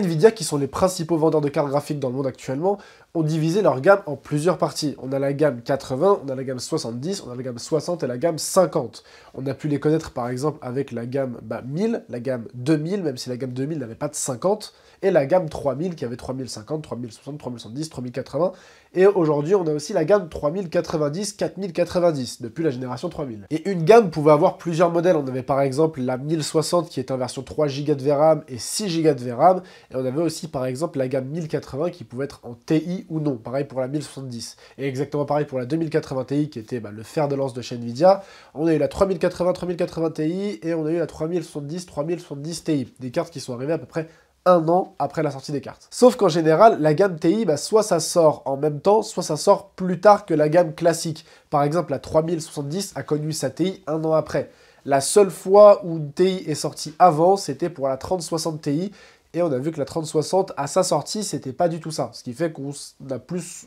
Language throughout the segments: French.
Nvidia, qui sont les principaux vendeurs de cartes graphiques dans le monde actuellement, ont divisé leur gamme en plusieurs parties. On a la gamme 80, on a la gamme 70, on a la gamme 60 et la gamme 50. On a pu les connaître par exemple avec la gamme 1000, bah, la gamme 2000, même si la gamme 2000 n'avait pas de 50, et la gamme 3000 qui avait 3050, 3060, 3070, 3080. Et aujourd'hui, on a aussi la gamme 3090, 4090, depuis la génération 3000. Et une gamme pouvait avoir plusieurs modèles. On avait par exemple la 1060 qui est en version 3 Go de VRAM et 6 Go de VRAM. Et on avait aussi par exemple la gamme 1080 qui pouvait être en TI ou non. Pareil pour la 1070. Et exactement pareil pour la 2080 Ti qui était bah, le fer de lance de chez Nvidia. On a eu la 3080, 3080 Ti et on a eu la 3070, 3070 Ti. Des cartes qui sont arrivées à peu près un an après la sortie des cartes. Sauf qu'en général, la gamme TI, bah, soit ça sort en même temps, soit ça sort plus tard que la gamme classique. Par exemple, la 3070 a connu sa TI un an après. La seule fois où une TI est sortie avant, c'était pour la 3060 Ti, et on a vu que la 3060, à sa sortie, c'était pas du tout ça. Ce qui fait qu'on a plus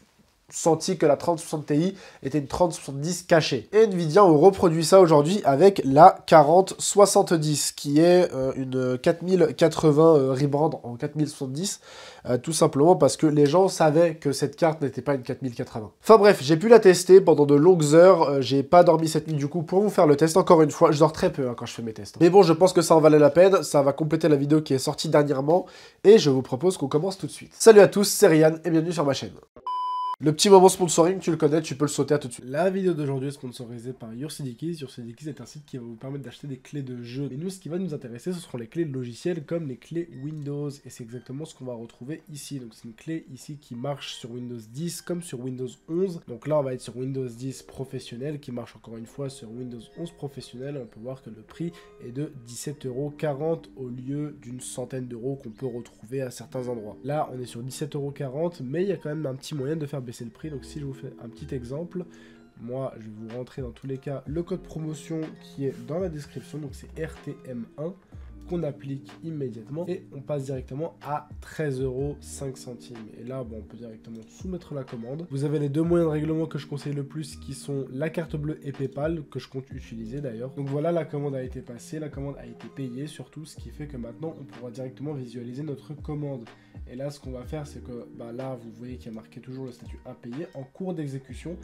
senti que la 3060 Ti était une 3070 cachée. Et Nvidia on reproduit ça aujourd'hui avec la 4070 qui est euh, une 4080 euh, rebrand en 4070 euh, tout simplement parce que les gens savaient que cette carte n'était pas une 4080. Enfin bref, j'ai pu la tester pendant de longues heures, j'ai pas dormi cette nuit du coup pour vous faire le test encore une fois, je dors très peu hein, quand je fais mes tests. Hein. Mais bon, je pense que ça en valait la peine, ça va compléter la vidéo qui est sortie dernièrement et je vous propose qu'on commence tout de suite. Salut à tous, c'est Ryan et bienvenue sur ma chaîne. Le petit moment sponsoring, tu le connais, tu peux le sauter à tout de suite. La vidéo d'aujourd'hui est sponsorisée par Yoursidikis. Yoursidikis est un site qui va vous permettre d'acheter des clés de jeu. Et nous, ce qui va nous intéresser, ce seront les clés logicielles comme les clés Windows. Et c'est exactement ce qu'on va retrouver ici. Donc c'est une clé ici qui marche sur Windows 10 comme sur Windows 11. Donc là, on va être sur Windows 10 professionnel qui marche encore une fois sur Windows 11 professionnel. On peut voir que le prix est de 17,40€ au lieu d'une centaine d'euros qu'on peut retrouver à certains endroits. Là, on est sur 17,40€, mais il y a quand même un petit moyen de faire baisser le prix. Donc si je vous fais un petit exemple, moi je vais vous rentrer dans tous les cas le code promotion qui est dans la description, donc c'est RTM1 qu'on applique immédiatement et on passe directement à centimes Et là, bon, on peut directement soumettre la commande. Vous avez les deux moyens de règlement que je conseille le plus qui sont la carte bleue et PayPal que je compte utiliser d'ailleurs. Donc voilà, la commande a été passée, la commande a été payée surtout, ce qui fait que maintenant on pourra directement visualiser notre commande. Et là, ce qu'on va faire, c'est que bah, là, vous voyez qu'il y a marqué toujours le statut à payer en cours d'exécution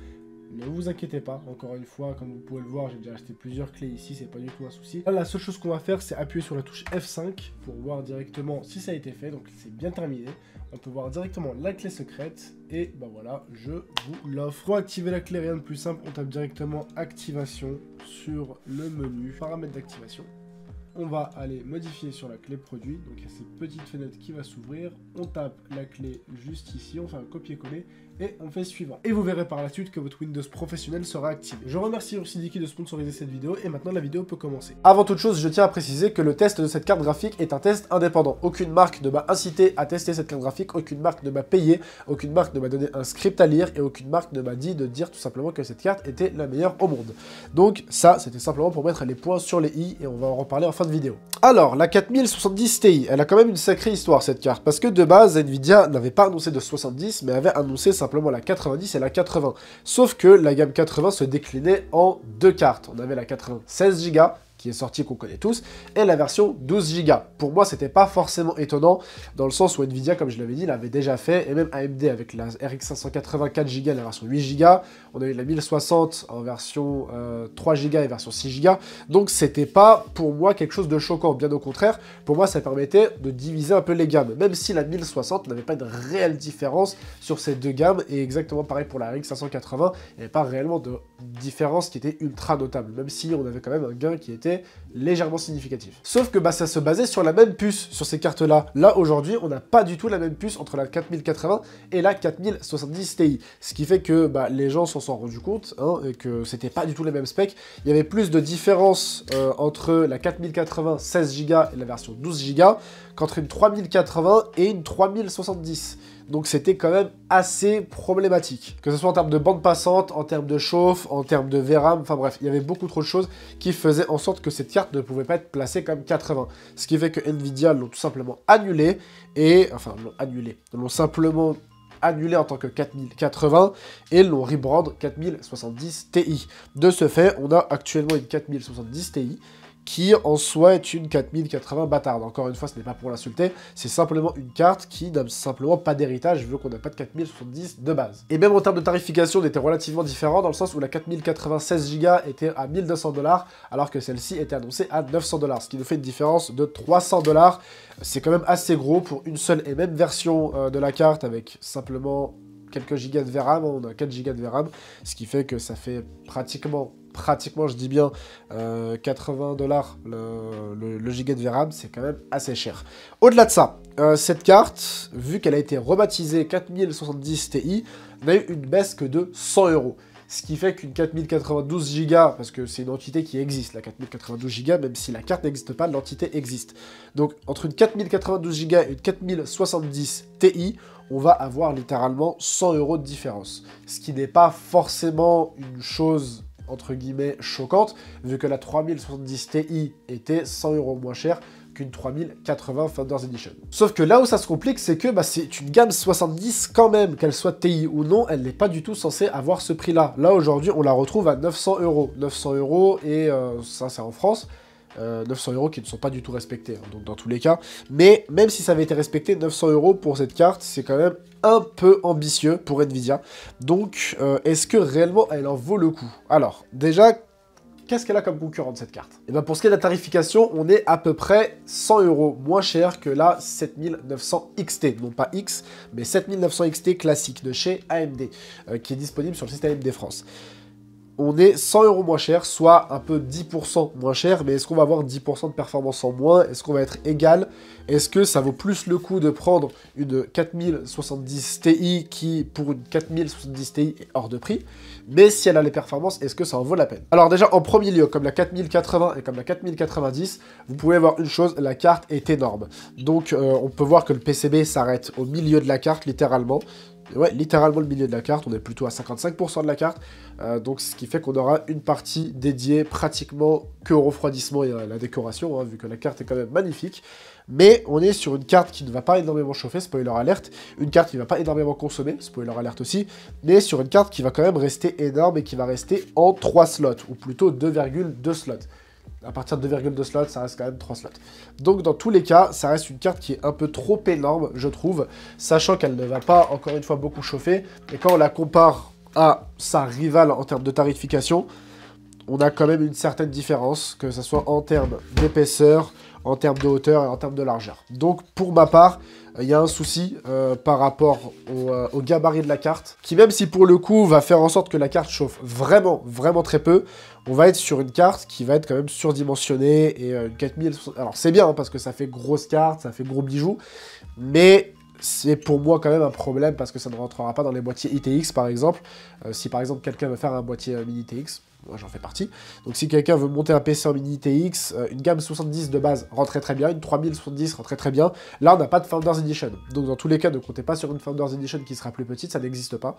ne vous inquiétez pas, encore une fois, comme vous pouvez le voir, j'ai déjà acheté plusieurs clés ici, c'est pas du tout un souci. la seule chose qu'on va faire, c'est appuyer sur la touche F5 pour voir directement si ça a été fait, donc c'est bien terminé. On peut voir directement la clé secrète, et bah voilà, je vous l'offre. Pour activer la clé, rien de plus simple, on tape directement activation sur le menu paramètres d'activation on va aller modifier sur la clé produit. Donc il y a cette petite fenêtre qui va s'ouvrir. On tape la clé juste ici, on fait un copier-coller et on fait suivant. Et vous verrez par la suite que votre Windows professionnel sera activé. Je remercie Diki de sponsoriser cette vidéo et maintenant la vidéo peut commencer. Avant toute chose, je tiens à préciser que le test de cette carte graphique est un test indépendant. Aucune marque ne m'a incité à tester cette carte graphique, aucune marque ne m'a payé, aucune marque ne m'a donné un script à lire et aucune marque ne m'a dit de dire tout simplement que cette carte était la meilleure au monde. Donc ça, c'était simplement pour mettre les points sur les i et on va en reparler en fin vidéo. Alors, la 4070 Ti, elle a quand même une sacrée histoire cette carte, parce que de base, Nvidia n'avait pas annoncé de 70, mais avait annoncé simplement la 90 et la 80. Sauf que la gamme 80 se déclinait en deux cartes. On avait la 96 Go qui est sortie, qu'on connaît tous, et la version 12Go. Pour moi, c'était pas forcément étonnant, dans le sens où Nvidia, comme je l'avais dit, l'avait déjà fait, et même AMD avec la RX 584Go et la version 8Go, on a eu la 1060 en version 3 euh, Go et version 6 Go. Donc c'était pas pour moi quelque chose de choquant. Bien au contraire, pour moi ça permettait de diviser un peu les gammes. Même si la 1060 n'avait pas de réelle différence sur ces deux gammes. Et exactement pareil pour la RX580. Il n'y avait pas réellement de différence qui était ultra notable. Même si on avait quand même un gain qui était légèrement significatif. Sauf que bah, ça se basait sur la même puce sur ces cartes-là. Là, aujourd'hui, on n'a pas du tout la même puce entre la 4080 et la 4070 Ti. Ce qui fait que bah, les gens s'en sont rendus compte hein, et que c'était pas du tout les mêmes specs. Il y avait plus de différence euh, entre la 4080 16Go et la version 12Go qu'entre une 3080 et une 3070. Donc c'était quand même assez problématique. Que ce soit en termes de bande passante, en termes de chauffe, en termes de VRAM, enfin bref, il y avait beaucoup trop de choses qui faisaient en sorte que cette carte ne pouvait pas être placée comme 80. Ce qui fait que Nvidia l'ont tout simplement annulée, et... Enfin, l'ont annulé. L'ont simplement annulé en tant que 4080 et l'ont rebrand 4070 Ti. De ce fait, on a actuellement une 4070 Ti qui en soi est une 4080 bâtarde. Encore une fois, ce n'est pas pour l'insulter, c'est simplement une carte qui n'a simplement pas d'héritage vu qu'on n'a pas de 4070 de base. Et même en termes de tarification, on était relativement différent dans le sens où la 4096 Go était à 1200 dollars alors que celle-ci était annoncée à 900 dollars, ce qui nous fait une différence de 300 dollars. C'est quand même assez gros pour une seule et même version euh, de la carte avec simplement quelques gigas de VRAM, on a 4 gigas de VRAM, ce qui fait que ça fait pratiquement pratiquement, je dis bien, 80 euh, dollars le, le, giga de VRAM, c'est quand même assez cher. Au-delà de ça, euh, cette carte, vu qu'elle a été rebaptisée 4070 Ti, n'a eu une baisse que de 100 euros. Ce qui fait qu'une 4092 Go, parce que c'est une entité qui existe, la 4092 Go, même si la carte n'existe pas, l'entité existe. Donc entre une 4092 Go et une 4070 Ti, on va avoir littéralement 100 euros de différence. Ce qui n'est pas forcément une chose entre guillemets choquante, vu que la 3070 Ti était 100 euros moins chère qu'une 3080 Founders Edition. Sauf que là où ça se complique, c'est que bah, c'est une gamme 70 quand même, qu'elle soit TI ou non, elle n'est pas du tout censée avoir ce prix-là. Là, aujourd'hui, on la retrouve à 900 euros. 900 euros, et euh, ça c'est en France, 900 euh, euros qui ne sont pas du tout respectés, hein, donc dans tous les cas. Mais même si ça avait été respecté, 900 euros pour cette carte, c'est quand même un peu ambitieux pour Nvidia. Donc, euh, est-ce que réellement elle en vaut le coup Alors, déjà, qu'est-ce qu'elle a comme concurrente cette carte Et eh bien pour ce qui est de la tarification, on est à peu près 100 euros moins cher que la 7900 XT, non pas X, mais 7900 XT classique de chez AMD, euh, qui est disponible sur le site AMD France on est 100 euros moins cher, soit un peu 10% moins cher, mais est-ce qu'on va avoir 10% de performance en moins Est-ce qu'on va être égal Est-ce que ça vaut plus le coup de prendre une 4070 Ti qui, pour une 4070 Ti, est hors de prix Mais si elle a les performances, est-ce que ça en vaut la peine Alors déjà, en premier lieu, comme la 4080 et comme la 4090, vous pouvez voir une chose, la carte est énorme. Donc euh, on peut voir que le PCB s'arrête au milieu de la carte, littéralement ouais, littéralement le milieu de la carte. On est plutôt à 55% de la carte. Euh, donc, ce qui fait qu'on aura une partie dédiée pratiquement que au refroidissement et à la décoration, hein, vu que la carte est quand même magnifique. Mais on est sur une carte qui ne va pas énormément chauffer, spoiler alerte. Une carte qui ne va pas énormément consommer, spoiler alerte aussi. Mais sur une carte qui va quand même rester énorme et qui va rester en 3 slots, ou plutôt 2,2 slots. À partir de 2,2 slots, ça reste quand même 3 slots. Donc dans tous les cas, ça reste une carte qui est un peu trop énorme, je trouve, sachant qu'elle ne va pas, encore une fois, beaucoup chauffer. Et quand on la compare à sa rivale en termes de tarification, on a quand même une certaine différence, que ce soit en termes d'épaisseur, en termes de hauteur et en termes de largeur. Donc pour ma part, il y a un souci euh, par rapport euh, au, gabarit de la carte, qui même si pour le coup va faire en sorte que la carte chauffe vraiment, vraiment très peu, on va être sur une carte qui va être quand même surdimensionnée et 4000. Euh, alors c'est bien hein, parce que ça fait grosse carte, ça fait gros bijoux, mais c'est pour moi quand même un problème parce que ça ne rentrera pas dans les boîtiers ITX par exemple. Euh, si par exemple quelqu'un veut faire un boîtier euh, mini ITX, moi j'en fais partie. Donc si quelqu'un veut monter un PC en mini TX, euh, une gamme 70 de base rentrait très bien, une 3070 rentrait très bien. Là, on n'a pas de Founders Edition. Donc dans tous les cas, ne comptez pas sur une Founders Edition qui sera plus petite, ça n'existe pas.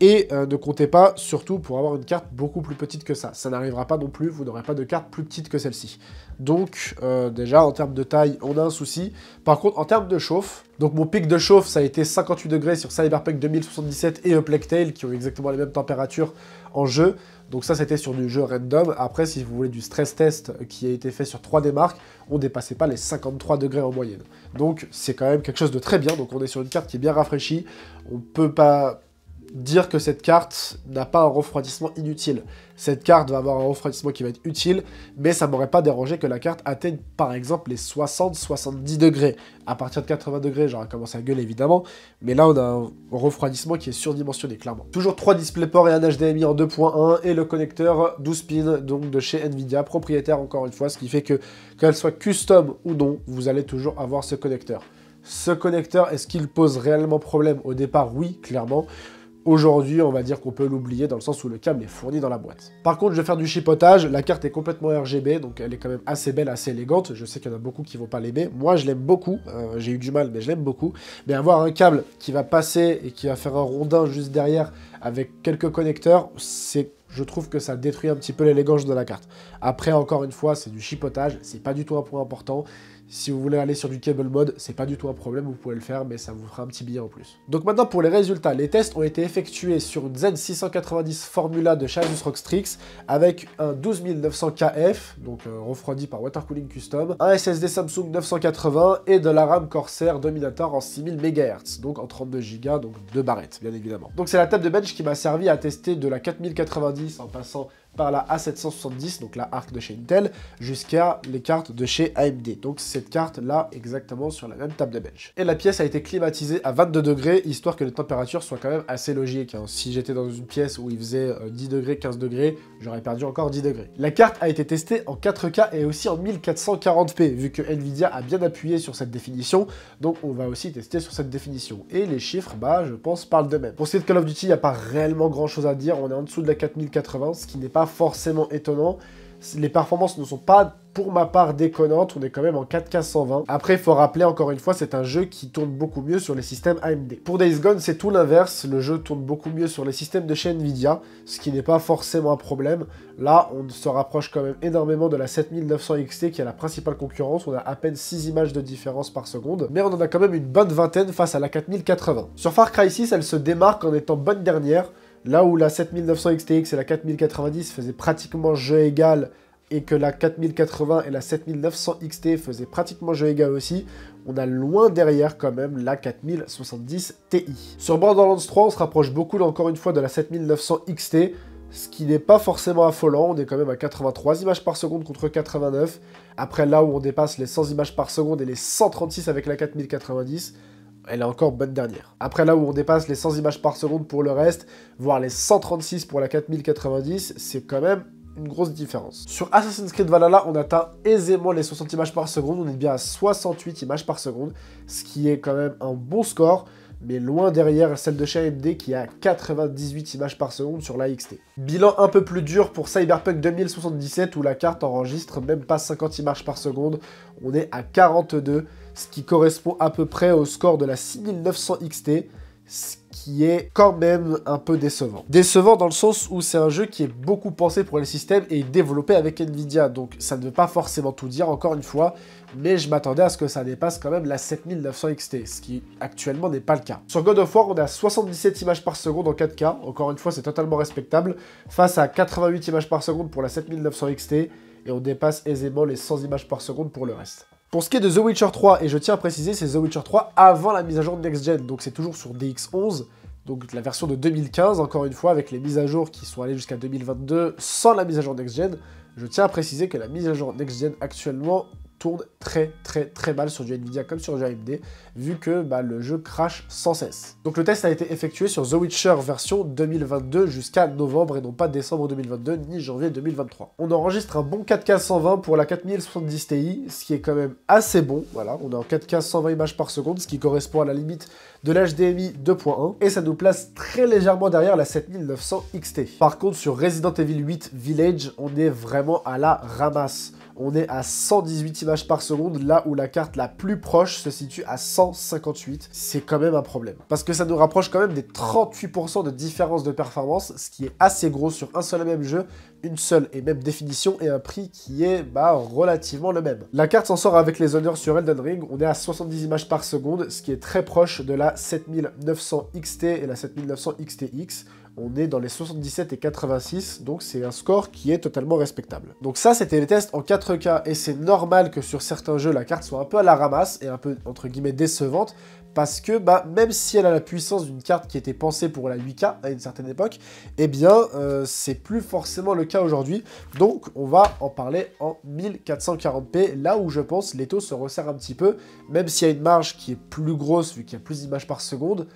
Et euh, ne comptez pas surtout pour avoir une carte beaucoup plus petite que ça. Ça n'arrivera pas non plus, vous n'aurez pas de carte plus petite que celle-ci. Donc euh, déjà, en termes de taille, on a un souci. Par contre, en termes de chauffe, donc mon pic de chauffe, ça a été 58 degrés sur Cyberpunk 2077 et un qui ont exactement les mêmes températures en jeu. Donc ça, c'était sur du jeu random. Après, si vous voulez du stress test qui a été fait sur 3 d marques, on dépassait pas les 53 degrés en moyenne. Donc c'est quand même quelque chose de très bien. Donc on est sur une carte qui est bien rafraîchie. On peut pas dire que cette carte n'a pas un refroidissement inutile. Cette carte va avoir un refroidissement qui va être utile, mais ça m'aurait pas dérangé que la carte atteigne par exemple les 60-70 degrés. À partir de 80 degrés, j'aurais commencé à gueuler évidemment, mais là on a un refroidissement qui est surdimensionné clairement. Toujours 3 DisplayPort et un HDMI en 2.1 et le connecteur 12 pins donc de chez Nvidia, propriétaire encore une fois, ce qui fait que qu'elle soit custom ou non, vous allez toujours avoir ce connecteur. Ce connecteur, est-ce qu'il pose réellement problème Au départ, oui, clairement. Aujourd'hui, on va dire qu'on peut l'oublier dans le sens où le câble est fourni dans la boîte. Par contre, je vais faire du chipotage. La carte est complètement RGB, donc elle est quand même assez belle, assez élégante. Je sais qu'il y en a beaucoup qui vont pas l'aimer. Moi, je l'aime beaucoup. Euh, j'ai eu du mal, mais je l'aime beaucoup. Mais avoir un câble qui va passer et qui va faire un rondin juste derrière avec quelques connecteurs, c'est je trouve que ça détruit un petit peu l'élégance de la carte. Après, encore une fois, c'est du chipotage, c'est pas du tout un point important. Si vous voulez aller sur du cable mode, c'est pas du tout un problème, vous pouvez le faire, mais ça vous fera un petit billet en plus. Donc maintenant pour les résultats, les tests ont été effectués sur une Zen 690 Formula de Asus ROG avec un 12900KF, donc euh, refroidi par Water Cooling Custom, un SSD Samsung 980 et de la RAM Corsair Dominator en 6000 MHz, donc en 32Go, donc deux barrettes bien évidemment. Donc c'est la table de bench qui m'a servi à tester de la 4090 en passant par la A770, donc la ARC de chez Intel, jusqu'à les cartes de chez AMD. Donc cette carte-là, exactement sur la même table de bench. Et la pièce a été climatisée à 22 degrés, histoire que les températures soient quand même assez logiques. Hein. Si j'étais dans une pièce où il faisait 10 euh, degrés, 15 degrés, j'aurais perdu encore 10 degrés. La carte a été testée en 4K et aussi en 1440p, vu que Nvidia a bien appuyé sur cette définition, donc on va aussi tester sur cette définition. Et les chiffres, bah, je pense, parlent de même. Pour ce qui est de Call of Duty, il n'y a pas réellement grand-chose à dire, on est en dessous de la 4080, ce qui n'est pas forcément étonnant. Les performances ne sont pas pour ma part déconnantes, on est quand même en 4K 120. Après, il faut rappeler encore une fois, c'est un jeu qui tourne beaucoup mieux sur les systèmes AMD. Pour Days Gone, c'est tout l'inverse, le jeu tourne beaucoup mieux sur les systèmes de chez Nvidia, ce qui n'est pas forcément un problème. Là, on se rapproche quand même énormément de la 7900 XT qui est la principale concurrence, on a à peine 6 images de différence par seconde, mais on en a quand même une bonne vingtaine face à la 4080. Sur Far Cry 6, elle se démarque en étant bonne dernière, Là où la 7900 XTX et la 4090 faisaient pratiquement jeu égal et que la 4080 et la 7900 XT faisaient pratiquement jeu égal aussi, on a loin derrière quand même la 4070 Ti. Sur Borderlands 3, on se rapproche beaucoup encore une fois de la 7900 XT, ce qui n'est pas forcément affolant, on est quand même à 83 images par seconde contre 89, après là où on dépasse les 100 images par seconde et les 136 avec la 4090, elle est encore bonne dernière. Après là où on dépasse les 100 images par seconde pour le reste, voire les 136 pour la 4090, c'est quand même une grosse différence. Sur Assassin's Creed Valhalla, on atteint aisément les 60 images par seconde, on est bien à 68 images par seconde, ce qui est quand même un bon score, mais loin derrière celle de chez AMD qui a 98 images par seconde sur la XT. Bilan un peu plus dur pour Cyberpunk 2077 où la carte enregistre même pas 50 images par seconde, on est à 42, ce qui correspond à peu près au score de la 6900 XT, ce qui est quand même un peu décevant. Décevant dans le sens où c'est un jeu qui est beaucoup pensé pour le système et développé avec Nvidia, donc ça ne veut pas forcément tout dire encore une fois, mais je m'attendais à ce que ça dépasse quand même la 7900 XT, ce qui actuellement n'est pas le cas. Sur God of War, on a 77 images par seconde en 4K, encore une fois c'est totalement respectable, face à 88 images par seconde pour la 7900 XT, et on dépasse aisément les 100 images par seconde pour le reste. Pour ce qui est de The Witcher 3, et je tiens à préciser, c'est The Witcher 3 avant la mise à jour de Next Gen, donc c'est toujours sur DX11, donc la version de 2015, encore une fois, avec les mises à jour qui sont allées jusqu'à 2022 sans la mise à jour Next Gen. Je tiens à préciser que la mise à jour Next Gen actuellement tourne très très très mal sur du Nvidia comme sur du AMD, vu que bah, le jeu crash sans cesse. Donc le test a été effectué sur The Witcher version 2022 jusqu'à novembre et non pas décembre 2022 ni janvier 2023. On enregistre un bon 4K 120 pour la 4070 Ti, ce qui est quand même assez bon, voilà, on est en 4K 120 images par seconde, ce qui correspond à la limite de l'HDMI 2.1 et ça nous place très légèrement derrière la 7900 XT. Par contre, sur Resident Evil 8 Village, on est vraiment à la ramasse on est à 118 images par seconde, là où la carte la plus proche se situe à 158. C'est quand même un problème. Parce que ça nous rapproche quand même des 38% de différence de performance, ce qui est assez gros sur un seul et même jeu, une seule et même définition et un prix qui est bah, relativement le même. La carte s'en sort avec les honneurs sur Elden Ring, on est à 70 images par seconde, ce qui est très proche de la 7900 XT et la 7900 XTX. On est dans les 77 et 86, donc c'est un score qui est totalement respectable. Donc ça, c'était les tests en 4K, et c'est normal que sur certains jeux, la carte soit un peu à la ramasse et un peu, entre guillemets, décevante, parce que bah, même si elle a la puissance d'une carte qui était pensée pour la 8K à une certaine époque, eh bien euh, c'est plus forcément le cas aujourd'hui. Donc on va en parler en 1440p, là où je pense les taux se resserrent un petit peu, même s'il y a une marge qui est plus grosse vu qu'il y a plus d'images par seconde,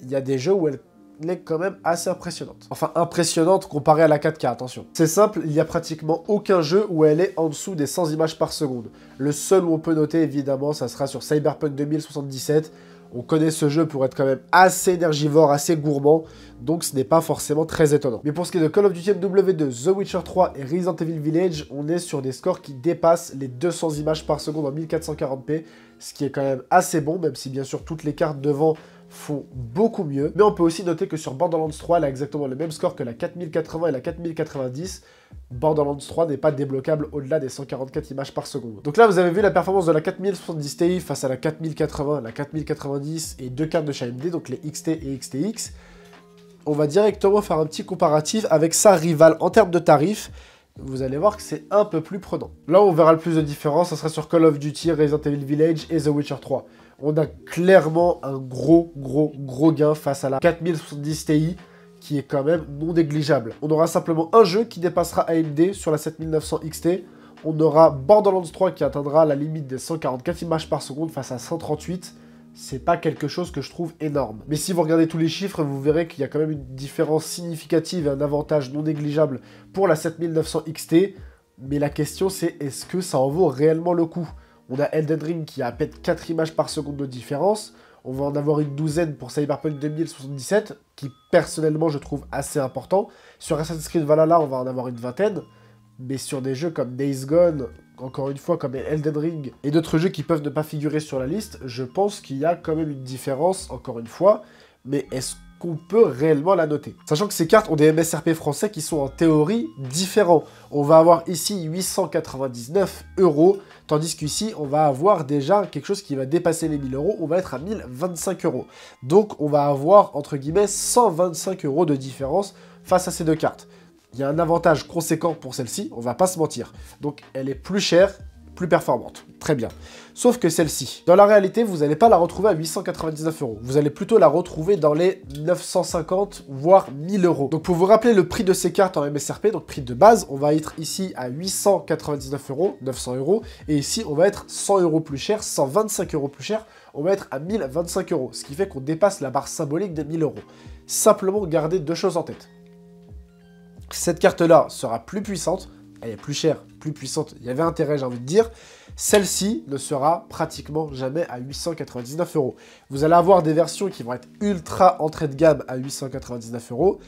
il y a des jeux où elle elle est quand même assez impressionnante. Enfin, impressionnante comparée à la 4K, attention. C'est simple, il n'y a pratiquement aucun jeu où elle est en dessous des 100 images par seconde. Le seul où on peut noter, évidemment, ça sera sur Cyberpunk 2077, on connaît ce jeu pour être quand même assez énergivore, assez gourmand, donc ce n'est pas forcément très étonnant. Mais pour ce qui est de Call of Duty MW2, The Witcher 3 et Resident Evil Village, on est sur des scores qui dépassent les 200 images par seconde en 1440p, ce qui est quand même assez bon, même si bien sûr toutes les cartes devant font beaucoup mieux. Mais on peut aussi noter que sur Borderlands 3, elle a exactement le même score que la 4080 et la 4090. Borderlands 3 n'est pas débloquable au-delà des 144 images par seconde. Donc là, vous avez vu la performance de la 4070 Ti face à la 4080, la 4090 et deux cartes de chez AMD, donc les XT et XTX. On va directement faire un petit comparatif avec sa rivale en termes de tarifs vous allez voir que c'est un peu plus prenant. Là on verra le plus de différence, ça sera sur Call of Duty, Resident Evil Village et The Witcher 3 on a clairement un gros, gros, gros gain face à la 4070 Ti qui est quand même non négligeable. On aura simplement un jeu qui dépassera AMD sur la 7900 XT. On aura Borderlands 3 qui atteindra la limite des 144 images par seconde face à 138 c'est pas quelque chose que je trouve énorme. Mais si vous regardez tous les chiffres, vous verrez qu'il y a quand même une différence significative et un avantage non négligeable pour la 7900 XT. Mais la question c'est est-ce que ça en vaut réellement le coup on a Elden Ring qui a à peine 4 images par seconde de différence. On va en avoir une douzaine pour Cyberpunk 2077, qui personnellement je trouve assez important. Sur Assassin's Creed Valhalla, on va en avoir une vingtaine. Mais sur des jeux comme Days Gone, encore une fois, comme Elden Ring et d'autres jeux qui peuvent ne pas figurer sur la liste, je pense qu'il y a quand même une différence, encore une fois. Mais est-ce qu'on peut réellement la noter. Sachant que ces cartes ont des MSRP français qui sont en théorie différents. On va avoir ici 899 euros Tandis qu'ici, on va avoir déjà quelque chose qui va dépasser les 1000 euros, on va être à 1025 euros. Donc on va avoir, entre guillemets, 125 euros de différence face à ces deux cartes. Il y a un avantage conséquent pour celle-ci, on va pas se mentir. Donc elle est plus chère, plus performante. Très bien. Sauf que celle-ci, dans la réalité, vous n'allez pas la retrouver à 899 euros. Vous allez plutôt la retrouver dans les 950 voire 1000 euros. Donc pour vous rappeler le prix de ces cartes en MSRP, donc prix de base, on va être ici à 899 euros, 900 euros, et ici on va être 100 euros plus cher, 125 euros plus cher, on va être à 1025 euros, ce qui fait qu'on dépasse la barre symbolique des 1000 euros. Simplement garder deux choses en tête. Cette carte-là sera plus puissante, elle est plus chère, plus puissante, il y avait intérêt, j'ai envie de dire. Celle-ci ne sera pratiquement jamais à 899 euros. Vous allez avoir des versions qui vont être ultra entrée de gamme à 899 euros.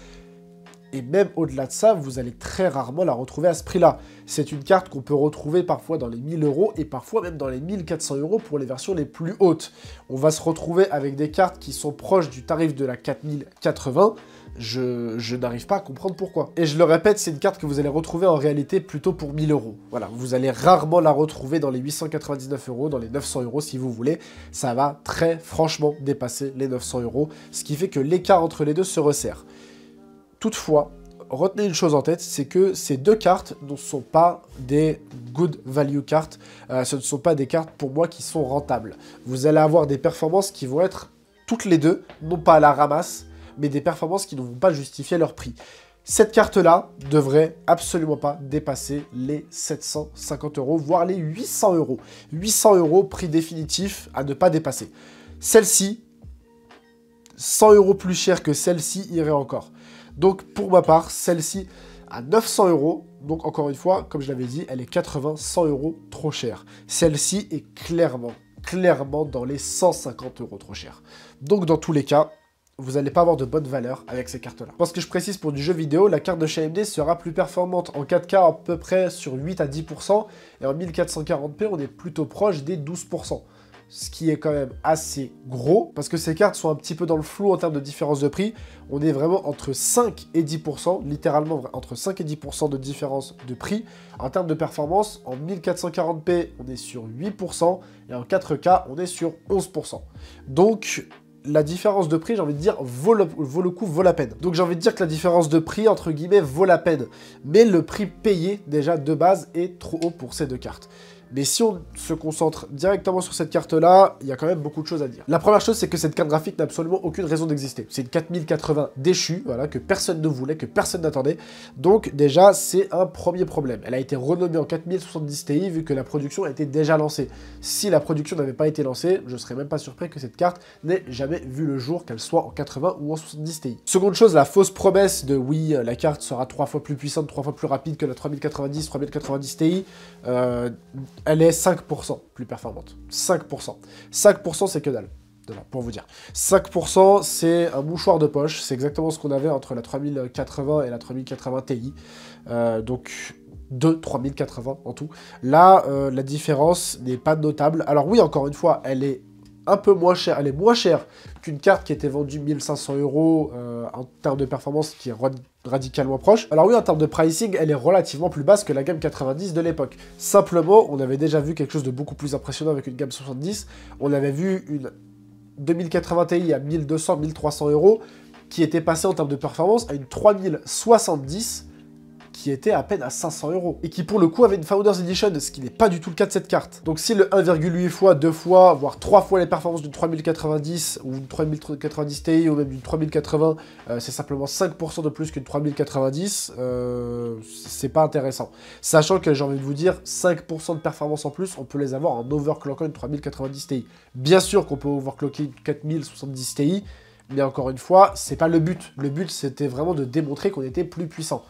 Et même au-delà de ça, vous allez très rarement la retrouver à ce prix-là. C'est une carte qu'on peut retrouver parfois dans les 1000 euros et parfois même dans les 1400 euros pour les versions les plus hautes. On va se retrouver avec des cartes qui sont proches du tarif de la 4080 je, n'arrive pas à comprendre pourquoi. Et je le répète, c'est une carte que vous allez retrouver en réalité plutôt pour 1000 euros. Voilà, vous allez rarement la retrouver dans les 899 euros, dans les 900 euros si vous voulez. Ça va très franchement dépasser les 900 euros, ce qui fait que l'écart entre les deux se resserre. Toutefois, retenez une chose en tête, c'est que ces deux cartes ne sont pas des good value cartes. Euh, ce ne sont pas des cartes pour moi qui sont rentables. Vous allez avoir des performances qui vont être toutes les deux, non pas à la ramasse, mais des performances qui ne vont pas justifier leur prix. Cette carte-là devrait absolument pas dépasser les 750 euros, voire les 800 euros. 800 euros, prix définitif à ne pas dépasser. Celle-ci, 100 euros plus cher que celle-ci irait encore. Donc pour ma part, celle-ci à 900 euros, donc encore une fois, comme je l'avais dit, elle est 80-100 euros trop chère. Celle-ci est clairement, clairement dans les 150 euros trop cher. Donc dans tous les cas, vous n'allez pas avoir de bonne valeur avec ces cartes-là. Parce que je précise pour du jeu vidéo, la carte de chez AMD sera plus performante en 4K à peu près sur 8 à 10%, et en 1440p, on est plutôt proche des 12%. Ce qui est quand même assez gros, parce que ces cartes sont un petit peu dans le flou en termes de différence de prix. On est vraiment entre 5 et 10%, littéralement entre 5 et 10% de différence de prix. En termes de performance, en 1440p, on est sur 8%, et en 4K, on est sur 11%. Donc, la différence de prix, j'ai envie de dire, vaut le, coup, vaut la peine. Donc j'ai envie de dire que la différence de prix, entre guillemets, vaut la peine. Mais le prix payé, déjà, de base, est trop haut pour ces deux cartes. Mais si on se concentre directement sur cette carte-là, il y a quand même beaucoup de choses à dire. La première chose, c'est que cette carte graphique n'a absolument aucune raison d'exister. C'est une 4080 déchue, voilà, que personne ne voulait, que personne n'attendait. Donc déjà, c'est un premier problème. Elle a été renommée en 4070 Ti vu que la production a été déjà lancée. Si la production n'avait pas été lancée, je ne serais même pas surpris que cette carte n'ait jamais vu le jour, qu'elle soit en 80 ou en 70 Ti. Seconde chose, la fausse promesse de oui, la carte sera trois fois plus puissante, trois fois plus rapide que la 3090, 3090 Ti. Euh, elle est 5% plus performante. 5%. 5% c'est que dalle. pour vous dire. 5% c'est un mouchoir de poche, c'est exactement ce qu'on avait entre la 3080 et la 3080 Ti. Euh, donc de 3080 en tout. Là, euh, la différence n'est pas notable. Alors oui, encore une fois, elle est un peu moins cher elle est moins chère qu'une carte qui était vendue 1500 euros euh, en termes de performance qui est radicalement proche. Alors oui, en termes de pricing, elle est relativement plus basse que la gamme 90 de l'époque. Simplement, on avait déjà vu quelque chose de beaucoup plus impressionnant avec une gamme 70. On avait vu une 2080 Ti à 1200, 1300 euros qui était passée en termes de performance à une 3070 qui était à peine à 500 euros et qui pour le coup avait une Founders Edition, ce qui n'est pas du tout le cas de cette carte. Donc si le 1,8 fois, 2 fois, voire 3 fois les performances d'une 3090 ou une 3090 Ti ou même d'une 3080, euh, c'est simplement 5% de plus qu'une 3090, euh, c'est pas intéressant. Sachant que j'ai envie de vous dire, 5% de performance en plus, on peut les avoir en overclockant une 3090 Ti. Bien sûr qu'on peut overclocker une 4070 Ti, mais encore une fois, c'est pas le but. Le but, c'était vraiment de démontrer qu'on était plus puissant.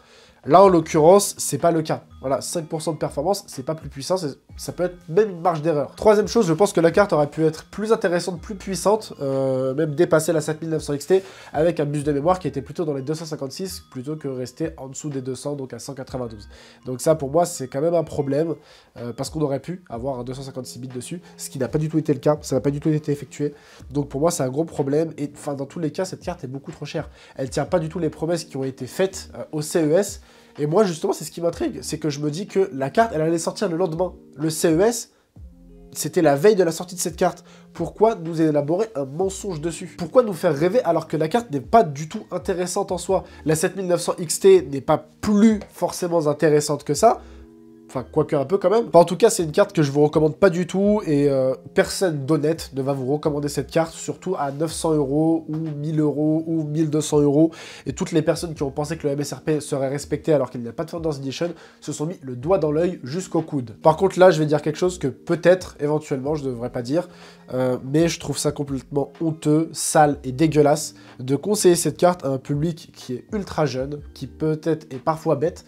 Là, en l'occurrence, c'est pas le cas. Voilà, 5% de performance, c'est pas plus puissant, ça peut être même une marge d'erreur. Troisième chose, je pense que la carte aurait pu être plus intéressante, plus puissante, euh, même dépasser la 7900 XT, avec un bus de mémoire qui était plutôt dans les 256, plutôt que rester en dessous des 200, donc à 192. Donc ça, pour moi, c'est quand même un problème, euh, parce qu'on aurait pu avoir un 256 bits dessus, ce qui n'a pas du tout été le cas, ça n'a pas du tout été effectué. Donc pour moi, c'est un gros problème, et enfin, dans tous les cas, cette carte est beaucoup trop chère. Elle tient pas du tout les promesses qui ont été faites euh, au CES, et moi, justement, c'est ce qui m'intrigue. C'est que je me dis que la carte, elle allait sortir le lendemain. Le CES, c'était la veille de la sortie de cette carte. Pourquoi nous élaborer un mensonge dessus Pourquoi nous faire rêver alors que la carte n'est pas du tout intéressante en soi La 7900 XT n'est pas plus forcément intéressante que ça. Enfin, quoique un peu quand même. en tout cas, c'est une carte que je vous recommande pas du tout et euh, personne d'honnête ne va vous recommander cette carte, surtout à 900 euros ou 1000 euros ou 1200 euros. Et toutes les personnes qui ont pensé que le MSRP serait respecté alors qu'il n'y a pas de Founders Edition se sont mis le doigt dans l'œil jusqu'au coude. Par contre, là, je vais dire quelque chose que peut-être, éventuellement, je ne devrais pas dire, euh, mais je trouve ça complètement honteux, sale et dégueulasse de conseiller cette carte à un public qui est ultra jeune, qui peut-être est parfois bête,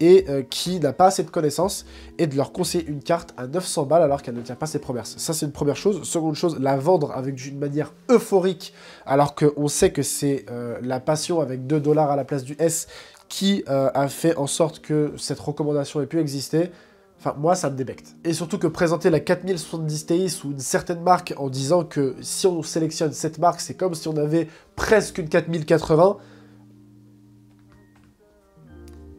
et euh, qui n'a pas assez de connaissances et de leur conseiller une carte à 900 balles alors qu'elle ne tient pas ses promesses. Ça, c'est une première chose. Seconde chose, la vendre avec d'une manière euphorique alors qu'on sait que c'est euh, la passion avec 2 dollars à la place du S qui euh, a fait en sorte que cette recommandation ait pu exister. Enfin, moi, ça me débecte. Et surtout que présenter la 4070 Ti sous une certaine marque en disant que si on sélectionne cette marque, c'est comme si on avait presque une 4080,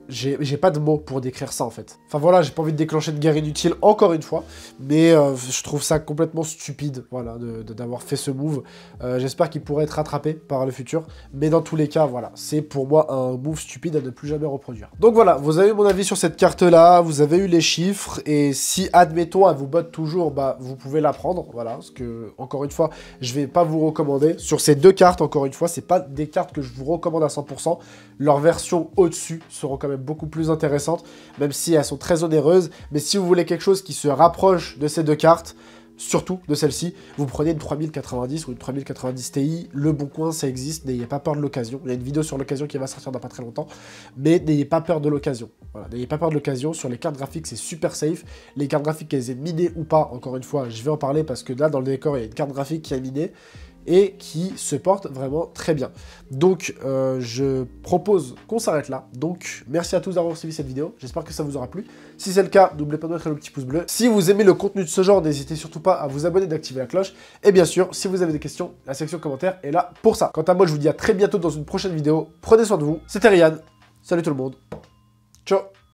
j'ai pas de mots pour décrire ça en fait. Enfin voilà, j'ai pas envie de déclencher de guerre inutile encore une fois, mais euh, je trouve ça complètement stupide, voilà, d'avoir fait ce move. Euh, j'espère qu'il pourrait être rattrapé par le futur, mais dans tous les cas, voilà, c'est pour moi un move stupide à ne plus jamais reproduire. Donc voilà, vous avez mon avis sur cette carte-là, vous avez eu les chiffres, et si, admettons, elle vous botte toujours, bah, vous pouvez la prendre, voilà, ce que, encore une fois, je vais pas vous recommander. Sur ces deux cartes, encore une fois, c'est pas des cartes que je vous recommande à 100%, leur version au-dessus seront quand même beaucoup plus intéressantes, même si elles sont très onéreuses. Mais si vous voulez quelque chose qui se rapproche de ces deux cartes, surtout de celle-ci, vous prenez une 3090 ou une 3090 Ti, le bon coin ça existe, n'ayez pas peur de l'occasion, il y a une vidéo sur l'occasion qui va sortir dans pas très longtemps, mais n'ayez pas peur de l'occasion, voilà, n'ayez pas peur de l'occasion, sur les cartes graphiques c'est super safe, les cartes graphiques qu'elles aient minées ou pas, encore une fois, je vais en parler parce que là dans le décor il y a une carte graphique qui a miné, et qui se porte vraiment très bien. Donc euh, je propose qu'on s'arrête là. Donc merci à tous d'avoir suivi cette vidéo, j'espère que ça vous aura plu. Si c'est le cas, n'oubliez pas de mettre le petit pouce bleu. Si vous aimez le contenu de ce genre, n'hésitez surtout pas à vous abonner, d'activer la cloche. Et bien sûr, si vous avez des questions, la section commentaires est là pour ça. Quant à moi, je vous dis à très bientôt dans une prochaine vidéo. Prenez soin de vous. C'était Ryan. Salut tout le monde. Ciao